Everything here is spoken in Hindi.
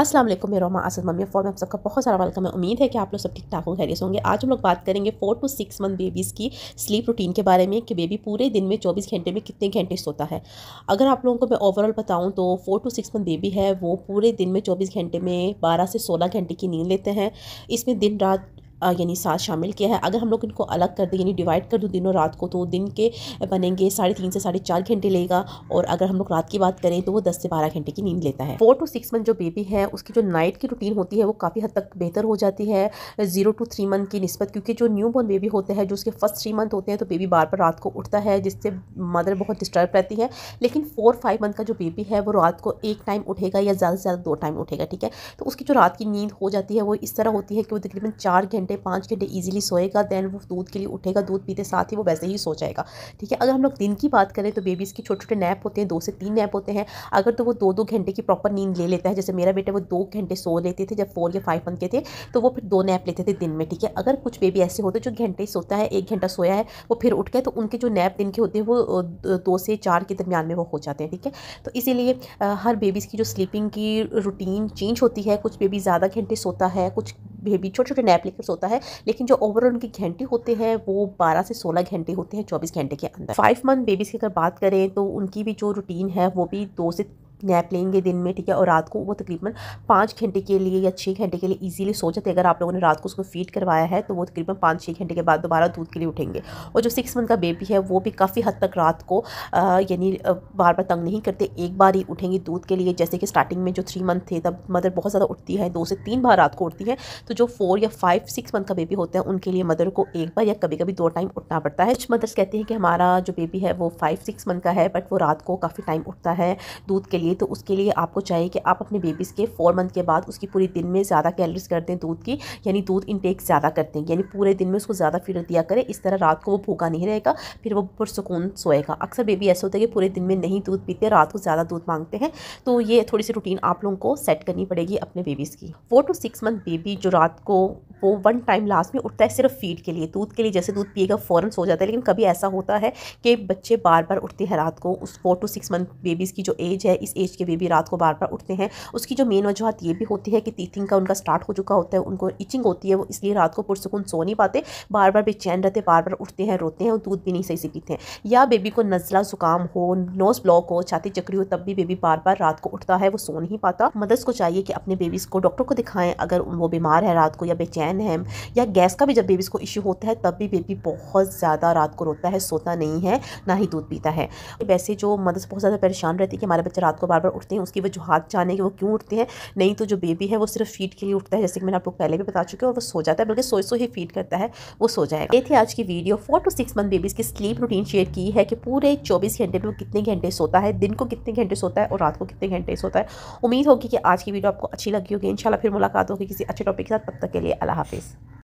अस्सलाम वालेकुम मेरा माँ असद मम्मी फॉर में आप सबका बहुत सारा वेलकम है उम्मीद है कि आप लोग सब ठीक ठाक हो खैरियत होंगे आज हम लोग बात करेंगे four to six month babies की स्लीप रूटीन के बारे में कि बेबी पूरे दिन में चौबीस घंटे में कितने घंटे सोता है अगर आप लोगों को मैं ओवरऑल बताऊँ तो four to six month baby है वो पूरे दिन में चौबीस घंटे में बारह से सोलह घंटे की नींद लेते हैं इसमें दिन रात यानी साथ शामिल किया है अगर हम लोग इनको अलग कर दें यानी डिवाइड कर दूँ दिनों रात को तो दिन के बनेंगे साढ़े तीन से साढ़े चार घंटे लेगा और अगर हम लोग रात की बात करें तो वो दस से बारह घंटे की नींद लेता है फोर टू सिक्स मंथ जो बेबी है उसकी जो नाइट की रूटीन होती है वो काफ़ी हद तक बेहतर हो जाती है जीरो टू थ्री मंथ की नस्बत क्योंकि जो न्यू बॉर्न बेबी होते हैं जो उसके फर्स्ट थ्री मंथ होते हैं तो बेबी बार बार रात को उठता है जिससे मदर बहुत डिस्टर्ब रहती है लेकिन फोर फाइव मंथ का जो बेबी है वो रात को एक टाइम उठेगा या ज़्यादा से ज़्यादा दो टाइम उठेगा ठीक है तो उसकी जो रात की नींद हो जाती है वो इस तरह होती है कि वो तकरीबन चार घंटे घंटे पाँच घंटे ईजिली सोएगा दैन वो दूध के लिए उठेगा दूध पीते साथ ही वो वैसे ही सो जाएगा ठीक है अगर हम लोग दिन की बात करें तो बेबीज़ के छोटे छोटे नैप होते हैं दो से तीन नैप होते हैं अगर तो वो दो दो घंटे की प्रॉपर नींद ले लेता है जैसे मेरा बेटा वो दो घंटे सो लेते थे जब फोर या फाइव मंथ के थे तो वो फिर दो नैप लेते थे दिन में ठीक है अगर कुछ बेबी ऐसे होते जो घंटे सोता है एक घंटा सोया है वो फिर उठ गए तो उनके जो नैप दिन के होते हैं वो दो से चार के दरमियान में वो हो जाते हैं ठीक है तो इसीलिए हर बेबीज़ की जो स्लीपिंग की रूटीन चेंज होती है कुछ बेबी ज़्यादा घंटे सोता है कुछ बेबी छोटे छोटे नैप लेकर सोता है लेकिन जो ओवरऑल उनके घंटे होते हैं वो बारह से सोलह घंटे होते हैं चौबीस घंटे के अंदर फाइव मंथ बेबीज़ की अगर बात करें तो उनकी भी जो रूटीन है वो भी दो से नैप लेंगे दिन में ठीक है और रात को वो तकरीबन पाँच घंटे के लिए या छः घंटे के लिए ईजिली सो जाते हैं अगर आप लोगों ने रात को उसको फीड करवाया है तो वो तकरीबन पाँच छः घंटे के बाद दोबारा दूध के लिए उठेंगे और जो सिक्स मंथ का बेबी है वो भी काफ़ी हद तक रात को यानी बार बार तंग नहीं करते एक बार ही उठेंगे दूध के लिए जैसे कि स्टार्टिंग में जो थ्री मंथ थे तब मदर बहुत ज़्यादा उठती है दो से तीन बार रात को उठती है तो जो फोर या फाइव सिक्स मंथ का बेबी होता है उनके लिए मदर को एक बार या कभी कभी दो टाइम उठना पड़ता है कुछ मदर्स कहते हैं कि हमारा जो बेबी है वो फाइव सिक्स मंथ का है बट वो रात को काफ़ी टाइम उठता है दूध के लिए चाहिए तो उसके लिए आपको चाहिए कि आप अपने बेबीज़ के फोर मंथ के बाद उसकी पूरी दिन में ज़्यादा कैलरीज कर दें दूध की यानी दूध इनटेक ज़्यादा कर दें यानी पूरे दिन में उसको ज़्यादा फीड दिया करें इस तरह रात को वो भूखा नहीं रहेगा फिर वो पुरसकून सोएगा अक्सर बेबी ऐसे होता है कि पूरे दिन में नहीं दूध पीते रात को ज़्यादा दूध मांगते हैं तो ये थोड़ी सी रूटीन आप लोगों को सेट करनी पड़ेगी अपने बेबीज़ की four to six month baby जो रात को वो वन टाइम लास्ट में उठता है सिर्फ फीड के लिए दूध के लिए जैसे दूध पिएगा फ़ौरन सो जाता है लेकिन कभी ऐसा होता है कि बच्चे बार बार उठते हैं रात को उस four to six month babies की जो एज है इस एज के बेबी रात को बार बार उठते हैं उसकी जो मेन वजूहत ये भी होती है कि टीथिंग का उनका स्टार्ट हो चुका होता है उनको इचिंग होती है वो इसलिए रात को पुरसकून सो नहीं पाते बार बार बेचैन रहते बार बार उठते हैं रोते हैं और दूध भी नहीं सही से पीते हैं या बेबी को नज़ला ज़ुकाम हो नोज़ ब्लॉक हो छाती चक्री हो तब भी बेबी बार बार रात को उठता है वो सो नहीं पाता मदर्स को चाहिए कि अपने बेबीज़ को डॉक्टर को दिखाएं अगर वो बीमार है रात को या बेचैन है या गैस का भी जब बेबीज़ को इशू होता है तब भी बेबी बहुत ज़्यादा रात को रोता है सोता नहीं है ना ही दूध पीता है वैसे जो मदर्स बहुत ज़्यादा परेशान रहती है कि हमारा बच्चा रात को को बार बार उठते हैं उसकी वजूहत जाने कि वो क्यों उठते हैं नहीं तो जो बेबी है वो सिर्फ फीट के लिए उठता है जैसे कि मैंने आपको पहले भी बता चुकी हैं और वो सो जाता है बल्कि सोए सो ही फीट करता है वो सो जाएगा ये थी आज की video four to six month babies की स्लीप रूटीन शेयर की है कि पूरे चौबीस घंटे में कितने घंटे सोता है दिन को कितने घंटे सोता है और रात को कितने घंटे सोता है उम्मीद होगी कि आज की वीडियो आपको अच्छी लगी होगी इंशाल्लाह फिर मुलाकात होगी किसी अच्छे टॉपिक के साथ तब तक के लिए अला हाफिज़